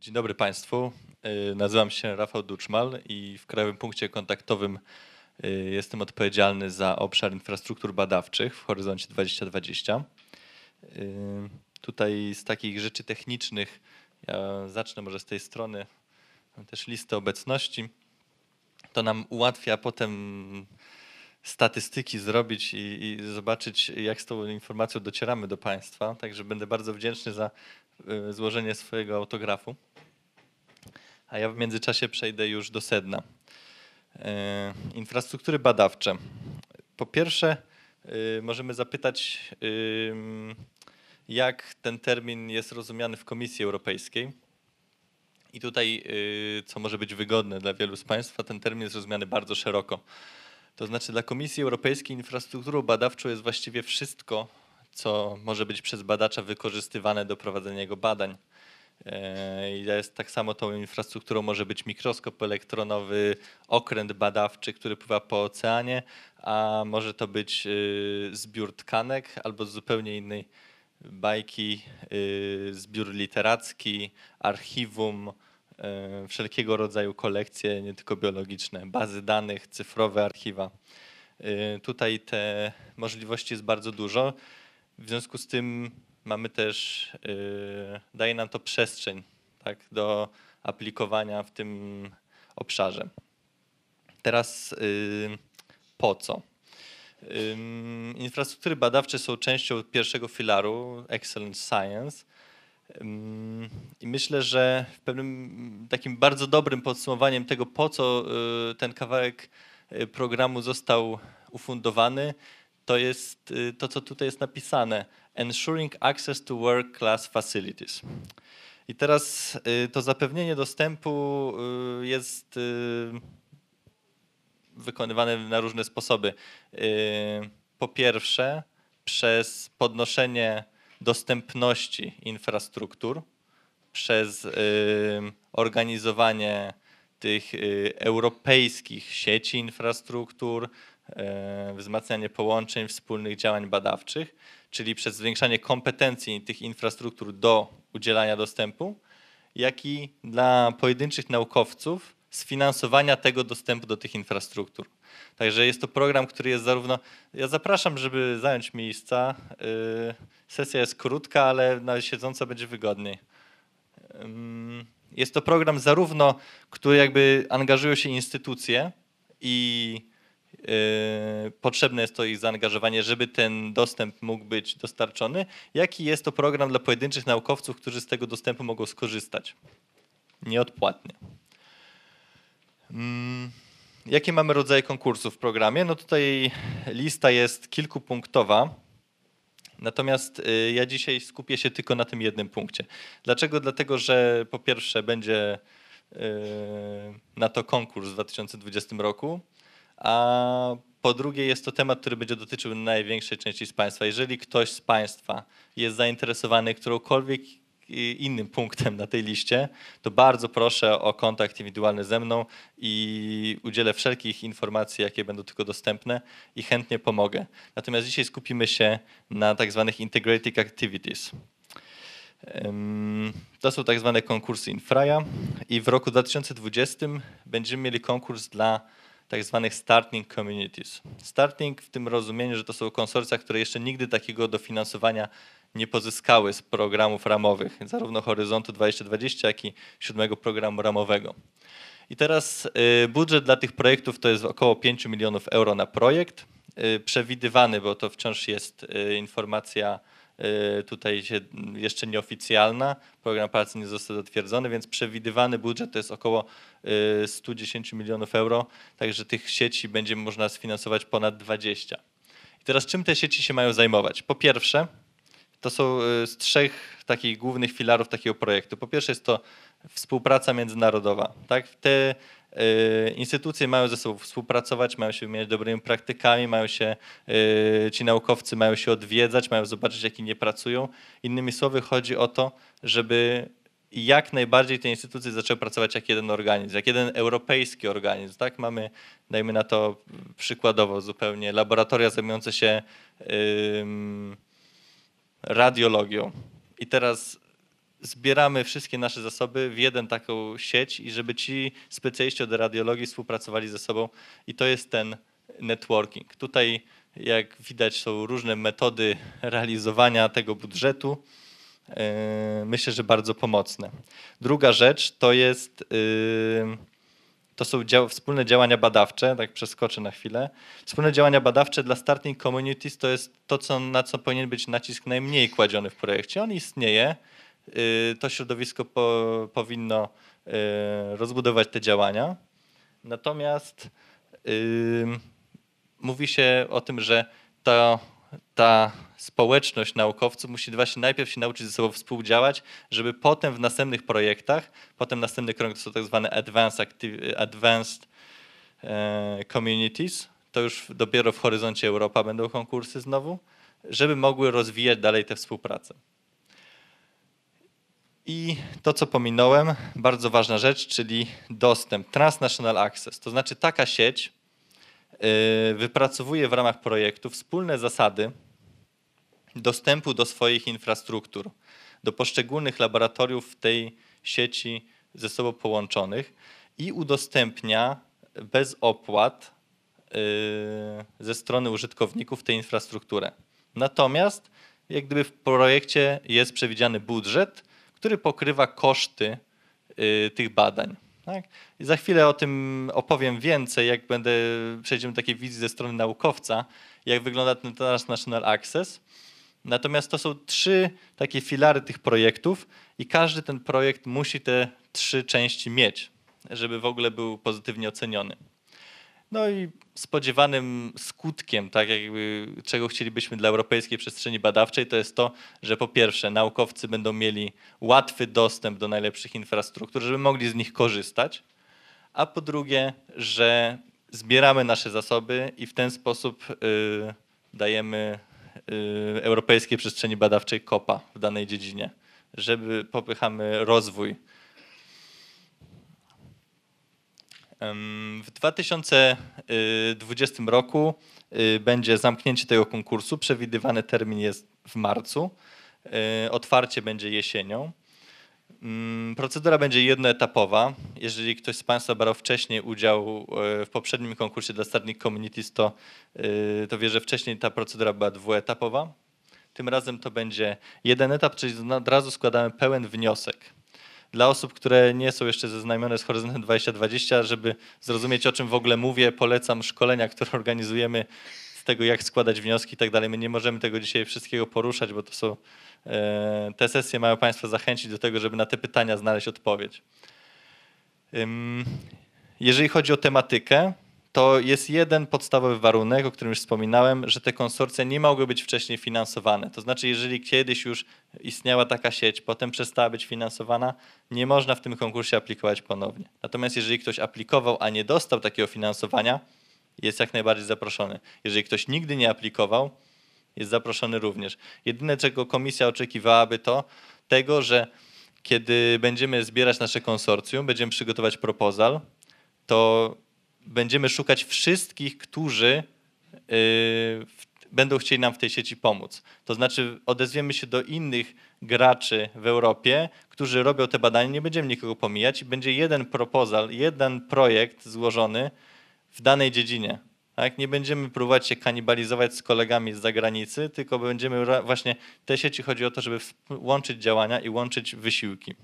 Dzień dobry Państwu. Y, nazywam się Rafał Duczmal i w Krajowym Punkcie Kontaktowym y, jestem odpowiedzialny za obszar infrastruktur badawczych w Horyzoncie 2020. Y, tutaj z takich rzeczy technicznych, ja zacznę może z tej strony, mam też listę obecności. To nam ułatwia potem statystyki zrobić i, i, zobaczyć, jak z tą informacją docieramy do Państwa. Także będę bardzo wdzięczny za złożenie swojego autografu a ja w międzyczasie przejdę już do sedna. E, infrastruktury badawcze. Po pierwsze, e, możemy zapytać, e, jak ten termin jest rozumiany w Komisji Europejskiej. I tutaj, co może być wygodne dla wielu z Państwa, ten termin jest rozumiany bardzo szeroko. To znaczy, dla Komisji Europejskiej infrastrukturą badawczą jest właściwie wszystko, co może być przez badacza wykorzystywane do prowadzenia jego badań. E, I jest tak samo tą infrastrukturą może być mikroskop elektronowy, okręt badawczy, który pływa po oceanie, a może to być y, zbiór tkanek albo z zupełnie innej bajki, y, zbiór literacki, archiwum, y, wszelkiego rodzaju kolekcje, nie tylko biologiczne, bazy danych, cyfrowe archiwa. Tutaj te możliwości jest bardzo dużo. W związku z tym mamy też, y, daje nam to przestrzeń tak, do aplikowania w tym obszarze. Teraz y, po co? Y, infrastruktury badawcze są częścią pierwszego filaru Excellent Science. I myślę, że w pewnym takim bardzo dobrym podsumowaniem tego, po co ten kawałek programu został ufundowany, to jest to, co tutaj jest napisane ensuring access to work class facilities. I teraz y, to zapewnienie dostępu y, jest y, wykonywane na różne sposoby. Po pierwsze, przez podnoszenie dostępności infrastruktur, przez organizowanie tych europejskich sieci infrastruktur, E, wzmacnianie połączeń, wspólnych działań badawczych, czyli przez zwiększanie kompetencji tych infrastruktur do udzielania dostępu, jak i dla pojedynczych naukowców sfinansowania tego dostępu do tych infrastruktur. Także jest to program, który jest zarówno. Ja zapraszam, żeby zająć miejsca. E, sesja jest krótka, ale na siedząco będzie wygodniej. Jest to program zarówno, który jakby angażują się instytucje i Yy, potrzebne jest to ich zaangażowanie, żeby ten dostęp mógł być dostarczony. Jaki jest to program dla pojedynczych naukowców, którzy z tego dostępu mogą skorzystać? Nieodpłatnie. Yy, jakie mamy rodzaje konkursów w programie? No tutaj lista jest kilkupunktowa. Natomiast yy, ja dzisiaj skupię się tylko na tym jednym punkcie. Dlaczego? Dlatego, że po pierwsze będzie na to konkurs w 2020 roku a po drugie jest to temat, który będzie dotyczył największej części z Państwa. Jeżeli ktoś z Państwa jest zainteresowany którąkolwiek innym punktem na tej liście, to bardzo proszę o kontakt indywidualny ze mną i udzielę wszelkich informacji, jakie będą tylko dostępne i chętnie pomogę. Natomiast dzisiaj skupimy się na tak zwanych integrated activities. To są tak zwane konkursy infraja i w roku 2020 będziemy mieli konkurs dla tak zwanych starting communities. Starting w tym rozumieniu, że to są konsorcja, które jeszcze nigdy takiego dofinansowania nie pozyskały z programów ramowych, zarówno Horyzontu 2020, jak i siódmego programu ramowego. I teraz y, budżet dla tych projektów to jest około 5 milionów euro na projekt. Y, przewidywany, bo to wciąż jest y, informacja Y, tutaj się jeszcze nieoficjalna, program pracy nie został zatwierdzony, więc przewidywany budżet to jest około 110 y, milionów euro, także tych sieci będzie można sfinansować ponad 20. I teraz czym te sieci się mają zajmować? Po pierwsze, to są y, z trzech takich głównych filarów takiego projektu. Po pierwsze jest to współpraca międzynarodowa. Tak? Te Y, instytucje mają ze sobą współpracować, mają się wymieniać dobrymi praktykami, mają się, y, ci naukowcy mają się odwiedzać, mają zobaczyć, jak nie pracują. Innymi słowy, chodzi o to, żeby jak najbardziej te instytucje zaczęły pracować jak jeden organizm, jak jeden europejski organizm. Tak? Mamy, dajmy na to przykładowo zupełnie, laboratoria zajmujące się radiologią. I teraz zbieramy wszystkie nasze zasoby w jeden taką sieć i żeby ci specjaliści od radiologii współpracowali ze sobą i to jest ten networking. Tutaj jak widać są różne metody realizowania tego budżetu. E, myślę, że bardzo pomocne. Druga rzecz to jest y, to są dział, wspólne działania badawcze, tak przeskoczę na chwilę. Wspólne działania badawcze dla starting communities to jest to, co, na co powinien być nacisk najmniej kładziony w projekcie. On istnieje, Y, to środowisko po, powinno y, rozbudować te działania. Natomiast y, mówi się o tym, że ta, ta społeczność naukowców musi właśnie najpierw się nauczyć ze sobą współdziałać, żeby potem w następnych projektach, potem następny krok to są tak zwane advanced, active, advanced e, communities, to już dopiero w horyzoncie Europa będą konkursy znowu, żeby mogły rozwijać dalej tę współpracę. I to, co pominąłem, bardzo ważna rzecz, czyli dostęp, transnational access. To znaczy taka sieć y, wypracowuje w ramach projektu wspólne zasady dostępu do swoich infrastruktur, do poszczególnych laboratoriów w tej sieci ze sobą połączonych i udostępnia bez opłat y, ze strony użytkowników tę infrastrukturę. Natomiast jak gdyby w projekcie jest przewidziany budżet, który pokrywa koszty y, tych badań. Tak? I za chwilę o tym opowiem więcej, jak będę przejdziemy do takiej wizji ze strony naukowca, jak wygląda ten teraz National Access. Natomiast to są trzy takie filary tych projektów i każdy ten projekt musi te trzy części mieć, żeby w ogóle był pozytywnie oceniony. No i spodziewanym skutkiem, tak jakby czego chcielibyśmy dla europejskiej przestrzeni badawczej, to jest to, że po pierwsze naukowcy będą mieli łatwy dostęp do najlepszych infrastruktur, żeby mogli z nich korzystać, a po drugie, że zbieramy nasze zasoby i w ten sposób y, dajemy y, europejskiej przestrzeni badawczej kopa w danej dziedzinie, żeby popychamy rozwój W 2020 y, roku y, będzie zamknięcie tego konkursu. Przewidywany termin jest w marcu. Y, otwarcie będzie jesienią. Mm, procedura będzie jednoetapowa. Jeżeli ktoś z Państwa brał wcześniej udział w poprzednim konkursie dla Starnik Communities, to, to wie, że wcześniej ta procedura była dwuetapowa. Tym razem to będzie jeden etap, czyli od razu składamy pełen wniosek dla osób, które nie są jeszcze zeznajomione z Horyzontem 2020, żeby zrozumieć, o czym w ogóle mówię, polecam szkolenia, które organizujemy z tego, jak składać wnioski i tak dalej. My nie możemy tego dzisiaj wszystkiego poruszać, bo to są e, te sesje mają Państwa zachęcić do tego, żeby na te pytania znaleźć odpowiedź. Jeżeli chodzi o tematykę, to jest jeden podstawowy warunek, o którym już wspominałem, że te konsorcja nie mogły być wcześniej finansowane. To znaczy, jeżeli kiedyś już istniała taka sieć, potem przestała być finansowana, nie można w tym konkursie aplikować ponownie. Natomiast jeżeli ktoś aplikował, a nie dostał takiego finansowania, jest jak najbardziej zaproszony. Jeżeli ktoś nigdy nie aplikował, jest zaproszony również. Jedyne, czego komisja oczekiwałaby, to tego, że kiedy będziemy zbierać nasze konsorcjum, będziemy przygotować proposal, to będziemy szukać wszystkich, którzy y, będą chcieli nam w tej sieci pomóc. To znaczy odezwiemy się do innych graczy w Europie, którzy robią te badania, nie będziemy nikogo pomijać i będzie jeden proposal, jeden projekt złożony w danej dziedzinie. Tak? Nie będziemy próbować się kanibalizować z kolegami z zagranicy, tylko będziemy właśnie te sieci chodzi o to, żeby łączyć działania i łączyć wysiłki.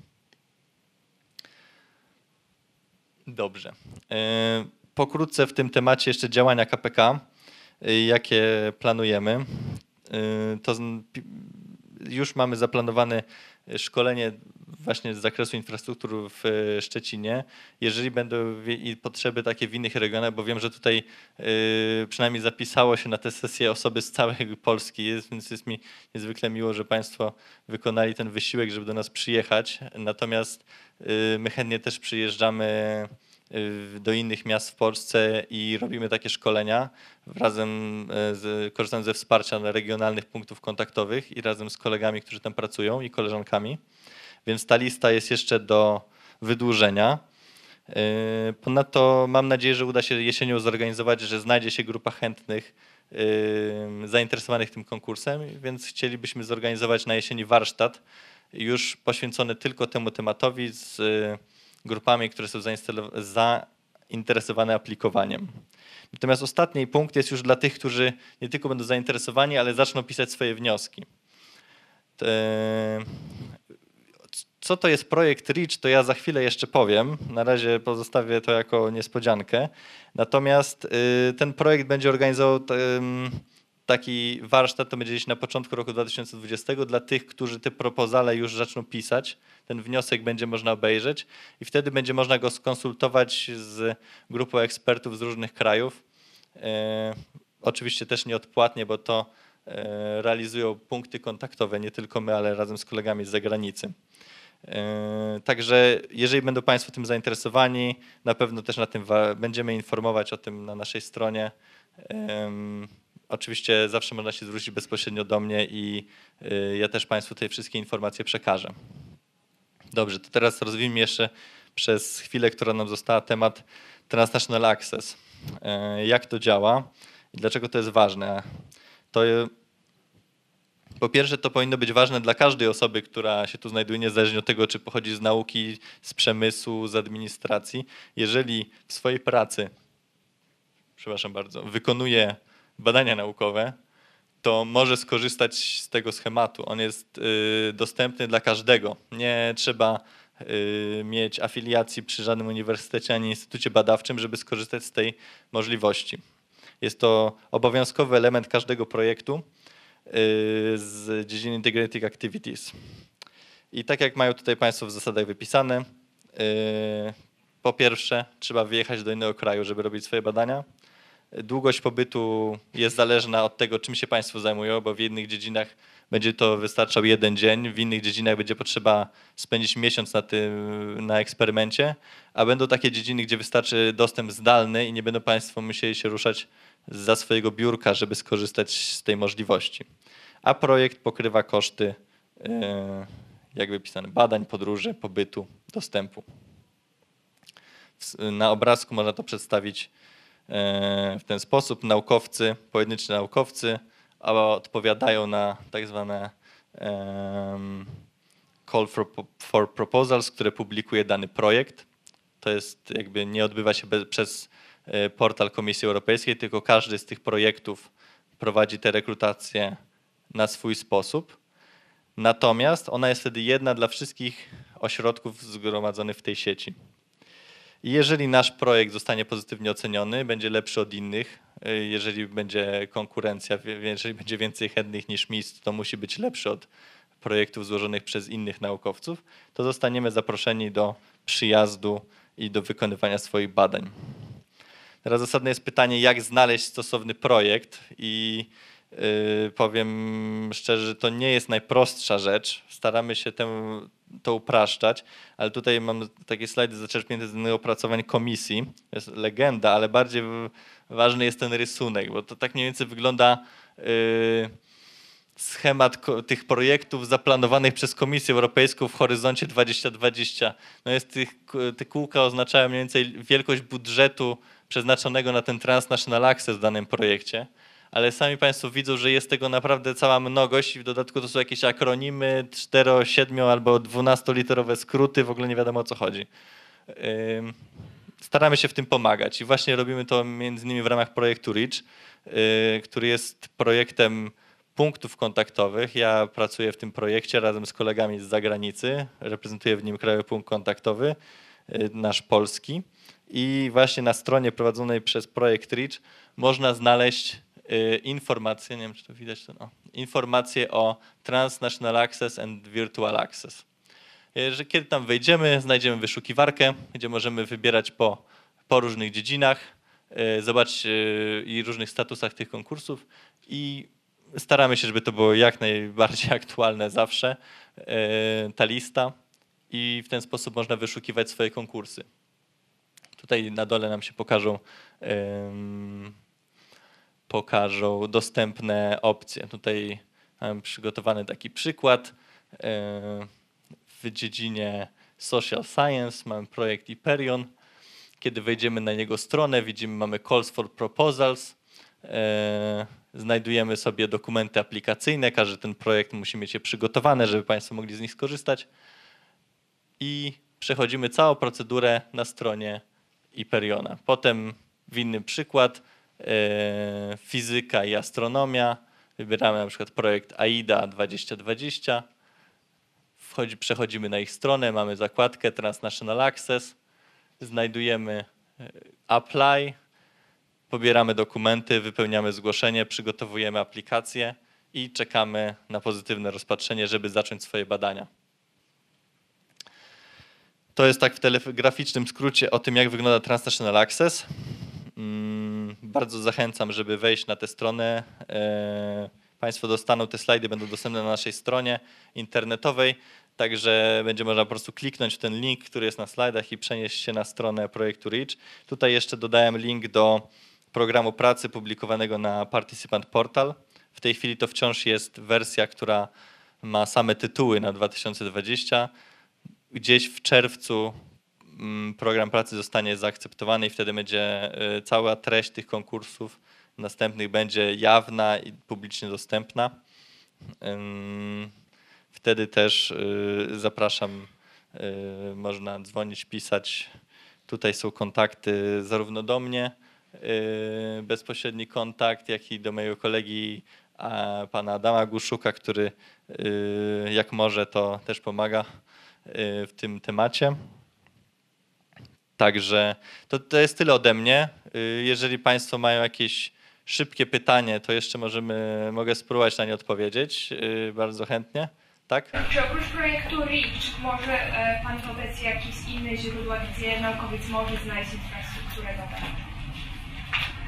Dobrze. Y, pokrótce w tym temacie jeszcze działania KPK, y, jakie planujemy. Y, to już mamy zaplanowane szkolenie właśnie z zakresu infrastruktur w y, Szczecinie. Jeżeli będą i potrzeby takie w innych regionach, bo wiem, że tutaj przynajmniej zapisało się na tę sesję osoby z całej Polski, więc jest mi niezwykle miło, że Państwo wykonali ten wysiłek, żeby do nas przyjechać. Natomiast my chętnie też przyjeżdżamy do innych miast w Polsce i robimy takie szkolenia razem, e, z, korzystając ze wsparcia na regionalnych punktów kontaktowych i razem z kolegami, którzy tam pracują i koleżankami. Więc ta lista jest jeszcze do wydłużenia. E, ponadto mam nadzieję, że uda się jesienią zorganizować, że znajdzie się grupa chętnych e, zainteresowanych tym konkursem, więc chcielibyśmy zorganizować na jesieni warsztat już poświęcony tylko temu tematowi z grupami, które są zainteresowane aplikowaniem. Natomiast ostatni punkt jest już dla tych, którzy nie tylko będą zainteresowani, ale zaczną pisać swoje wnioski. Co to jest projekt REACH, to ja za chwilę jeszcze powiem. Na razie pozostawię to jako niespodziankę. Natomiast y, ten projekt będzie organizował taki warsztat to będzie gdzieś na początku roku 2020 dla tych, którzy te propozale już zaczną pisać. Ten wniosek będzie można obejrzeć i wtedy będzie można go skonsultować z grupą ekspertów z różnych krajów. E, oczywiście też nieodpłatnie, bo to e, realizują punkty kontaktowe, nie tylko my, ale razem z kolegami z zagranicy. E, także jeżeli będą Państwo tym zainteresowani, na pewno też na tym będziemy informować o tym na naszej stronie. Oczywiście zawsze można się zwrócić bezpośrednio do mnie i y, ja też Państwu te wszystkie informacje przekażę. Dobrze, to teraz rozwijmy jeszcze przez chwilę, która nam została, temat Transnational Access. E, jak to działa i dlaczego to jest ważne? To po pierwsze, to powinno być ważne dla każdej osoby, która się tu znajduje, niezależnie od tego, czy pochodzi z nauki, z przemysłu, z administracji. Jeżeli w swojej pracy, przepraszam bardzo, wykonuje badania naukowe, to może skorzystać z tego schematu. On jest y, dostępny dla każdego. Nie trzeba y, mieć afiliacji przy żadnym uniwersytecie ani instytucie badawczym, żeby skorzystać z tej możliwości. Jest to obowiązkowy element każdego projektu y, z dziedziny Integrated Activities. I tak jak mają tutaj Państwo w zasadach wypisane, po pierwsze trzeba wyjechać do innego kraju, żeby robić swoje badania długość pobytu jest zależna od tego, czym się Państwo zajmują, bo w jednych dziedzinach będzie to wystarczał jeden dzień, w innych dziedzinach będzie potrzeba spędzić miesiąc na tym, na eksperymencie, a będą takie dziedziny, gdzie wystarczy dostęp zdalny i nie będą Państwo musieli się ruszać za swojego biurka, żeby skorzystać z tej możliwości. A projekt pokrywa koszty, e, jakby pisane, badań, podróży, pobytu, dostępu. Na obrazku można to przedstawić w ten sposób naukowcy, pojedynczy naukowcy, albo odpowiadają na tak zwane call for, for proposals, które publikuje dany projekt. To jest jakby nie odbywa się bez, przez e, portal Komisji Europejskiej, tylko każdy z tych projektów prowadzi tę rekrutację na swój sposób. Natomiast ona jest wtedy jedna dla wszystkich ośrodków zgromadzonych w tej sieci. Jeżeli nasz projekt zostanie pozytywnie oceniony, będzie lepszy od innych, y, jeżeli będzie konkurencja, jeżeli będzie więcej chętnych niż miejsc, to musi być lepszy od projektów złożonych przez innych naukowców, to zostaniemy zaproszeni do przyjazdu i do wykonywania swoich badań. Teraz zasadne jest pytanie, jak znaleźć stosowny projekt i Y, powiem szczerze, to nie jest najprostsza rzecz. Staramy się tę, to upraszczać, ale tutaj mam takie slajdy zaczerpnięte z innych opracowań komisji. To jest legenda, ale bardziej ważny jest ten rysunek, bo to tak mniej więcej wygląda y, schemat tych projektów zaplanowanych przez Komisję Europejską w horyzoncie 2020. No jest tych, te kółka oznaczają mniej więcej wielkość budżetu przeznaczonego na ten transnational access w danym projekcie ale sami Państwo widzą, że jest tego naprawdę cała mnogość i w dodatku to są jakieś akronimy 4, 7 albo 12-literowe skróty, w ogóle nie wiadomo o co chodzi. Staramy się w tym pomagać i właśnie robimy to między innymi w ramach projektu REACH, y, który jest projektem punktów kontaktowych. Ja pracuję w tym projekcie razem z kolegami z zagranicy, reprezentuję w nim Krajowy Punkt Kontaktowy, y, nasz polski. I właśnie na stronie prowadzonej przez projekt REACH można znaleźć Y, informacje, nie wiem czy to widać, to o, no, informacje o Transnational Access and Virtual Access. Y, że kiedy tam wejdziemy, znajdziemy wyszukiwarkę, gdzie możemy wybierać po, po różnych dziedzinach, y, zobaczyć i różnych statusach tych konkursów i staramy się, żeby to było jak najbardziej aktualne zawsze, ta lista i w ten sposób można wyszukiwać swoje konkursy. Tutaj na dole nam się pokażą pokażą dostępne opcje. Tutaj mam przygotowany taki przykład. W dziedzinie social science mamy projekt Hyperion. Kiedy wejdziemy na jego stronę, widzimy, mamy calls for proposals. E, znajdujemy sobie dokumenty aplikacyjne. Każdy ten projekt musi mieć je przygotowane, żeby Państwo mogli z nich skorzystać. I przechodzimy całą procedurę na stronie Hyperiona. Potem inny przykład E, fizyka i astronomia. Wybieramy na przykład projekt AIDA 2020. Wchodzi, przechodzimy na ich stronę, mamy zakładkę Transnational Access, znajdujemy e, Apply, pobieramy dokumenty, wypełniamy zgłoszenie, przygotowujemy aplikację i czekamy na pozytywne rozpatrzenie, żeby zacząć swoje badania. To jest tak w telegraficznym skrócie o tym, jak wygląda Transnational Access. Mm, bardzo zachęcam, żeby wejść na tę stronę. E, państwo dostaną te slajdy, będą dostępne na naszej stronie internetowej, także będzie można po prostu kliknąć w ten link, który jest na slajdach i przenieść się na stronę projektu Reach. Tutaj jeszcze dodałem link do programu pracy publikowanego na Participant Portal. W tej chwili to wciąż jest wersja, która ma same tytuły na 2020. Gdzieś w czerwcu Mm, program pracy zostanie zaakceptowany i wtedy będzie y, cała treść tych konkursów następnych będzie jawna i publicznie dostępna. Wtedy też y, zapraszam, y, można dzwonić, pisać. Tutaj są kontakty zarówno do mnie, bezpośredni kontakt, jak i do mojego kolegi pana Adama Guszuka, który jak może to też pomaga w tym temacie. Także to, to jest tyle ode mnie. Y, jeżeli Państwo mają jakieś szybkie pytanie, to jeszcze możemy, mogę spróbować na nie odpowiedzieć y, bardzo chętnie. Tak? Czy oprócz projektu REACH może e, Pan podać jakieś inne źródła, gdzie naukowiec może znaleźć infrastrukturę badawczą?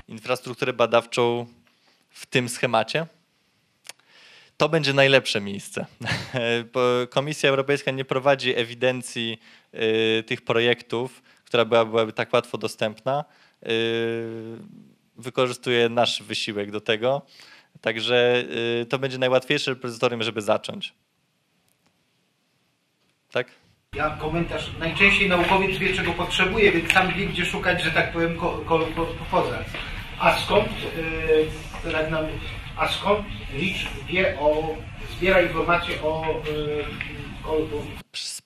Infrastrukturę badawczą w tym schemacie? to będzie najlepsze miejsce. Komisja Europejska nie prowadzi ewidencji y, tych projektów która była, byłaby tak łatwo dostępna, y, wykorzystuje nasz wysiłek do tego. Także y, to będzie najłatwiejsze repozytorium, żeby zacząć. Tak? Ja komentarz. Najczęściej naukowiec wie, czego potrzebuje, więc sam wie, gdzie szukać, że tak powiem, pochodzę. A skąd, yy, a skąd licz wie o, zbiera informacje o, yy, o,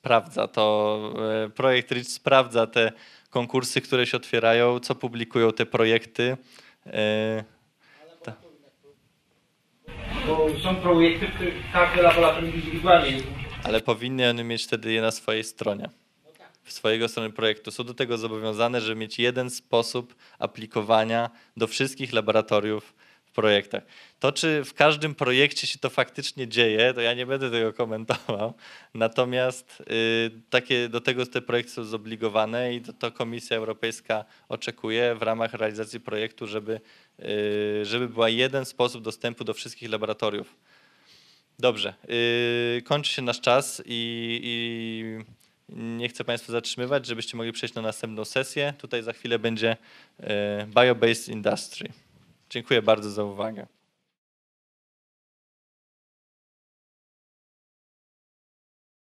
sprawdza to. E, projekt Rich sprawdza te konkursy, które się otwierają, co publikują te projekty. E, Bo są projekty, w których każdy laboratorium indywidualnie Ale powinny one mieć wtedy je na swojej stronie. W swojego strony projektu. Są do tego zobowiązane, żeby mieć jeden sposób aplikowania do wszystkich laboratoriów projektach. To, czy w każdym projekcie się to faktycznie dzieje, to ja nie będę tego komentował. Natomiast y, takie, do tego te projekty są zobligowane i to, to Komisja Europejska oczekuje w ramach realizacji projektu, żeby, y, żeby była jeden sposób dostępu do wszystkich laboratoriów. Dobrze, y, kończy się nasz czas i, i nie chcę Państwa zatrzymywać, żebyście mogli przejść na następną sesję. Tutaj za chwilę będzie Bio-Based Industry. Dziękuję bardzo za uwagę.